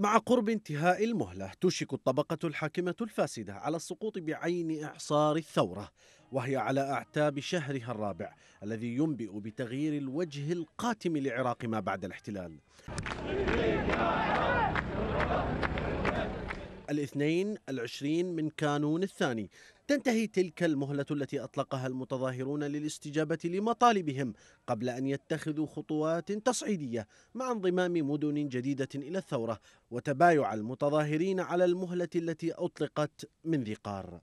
مع قرب انتهاء المهلة توشك الطبقة الحاكمة الفاسدة على السقوط بعين إعصار الثورة وهي على أعتاب شهرها الرابع الذي ينبئ بتغيير الوجه القاتم لعراق ما بعد الاحتلال الاثنين العشرين من كانون الثاني تنتهي تلك المهلة التي أطلقها المتظاهرون للاستجابة لمطالبهم قبل أن يتخذوا خطوات تصعيدية مع انضمام مدن جديدة إلى الثورة وتبايع المتظاهرين على المهلة التي أطلقت من ذي قار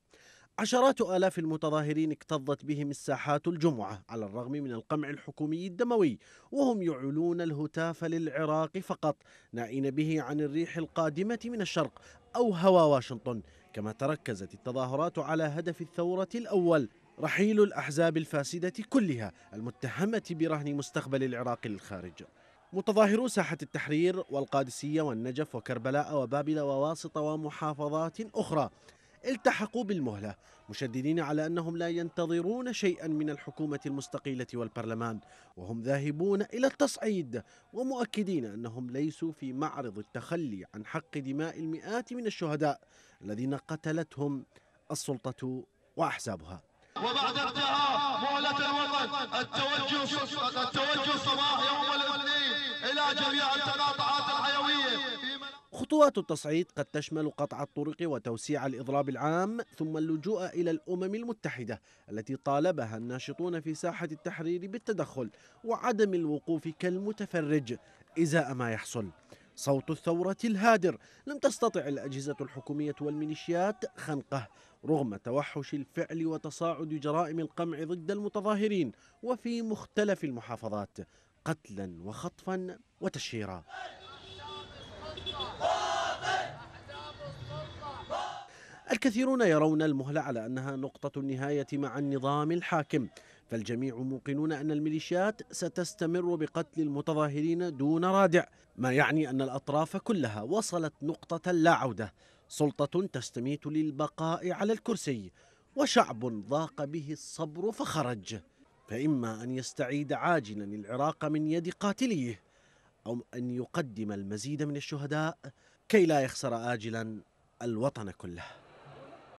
عشرات آلاف المتظاهرين اكتظت بهم الساحات الجمعة على الرغم من القمع الحكومي الدموي وهم يعلون الهتاف للعراق فقط نائين به عن الريح القادمة من الشرق أو هوى واشنطن كما تركزت التظاهرات على هدف الثورة الأول رحيل الأحزاب الفاسدة كلها المتهمة برهن مستقبل العراق للخارج متظاهرو ساحة التحرير والقادسية والنجف وكربلاء وبابل وواسطة ومحافظات أخرى التحقوا بالمهلة مشددين على أنهم لا ينتظرون شيئا من الحكومة المستقيلة والبرلمان وهم ذاهبون إلى التصعيد ومؤكدين أنهم ليسوا في معرض التخلي عن حق دماء المئات من الشهداء الذين قتلتهم السلطة وأحزابها وبعد انتهاء مهلة الوطن التوجه التوجه صباح يوم الاثنين إلى جميع التقاطع خطوات التصعيد قد تشمل قطع الطرق وتوسيع الإضراب العام ثم اللجوء إلى الأمم المتحدة التي طالبها الناشطون في ساحة التحرير بالتدخل وعدم الوقوف كالمتفرج إزاء ما يحصل صوت الثورة الهادر لم تستطع الأجهزة الحكومية والميليشيات خنقه رغم توحش الفعل وتصاعد جرائم القمع ضد المتظاهرين وفي مختلف المحافظات قتلا وخطفا وتشهيرا الكثيرون يرون المهلة على أنها نقطة النهاية مع النظام الحاكم فالجميع موقنون أن الميليشيات ستستمر بقتل المتظاهرين دون رادع ما يعني أن الأطراف كلها وصلت نقطة لا عودة سلطة تستميت للبقاء على الكرسي وشعب ضاق به الصبر فخرج فإما أن يستعيد عاجلا العراق من يد قاتليه أو أن يقدم المزيد من الشهداء كي لا يخسر آجلا الوطن كله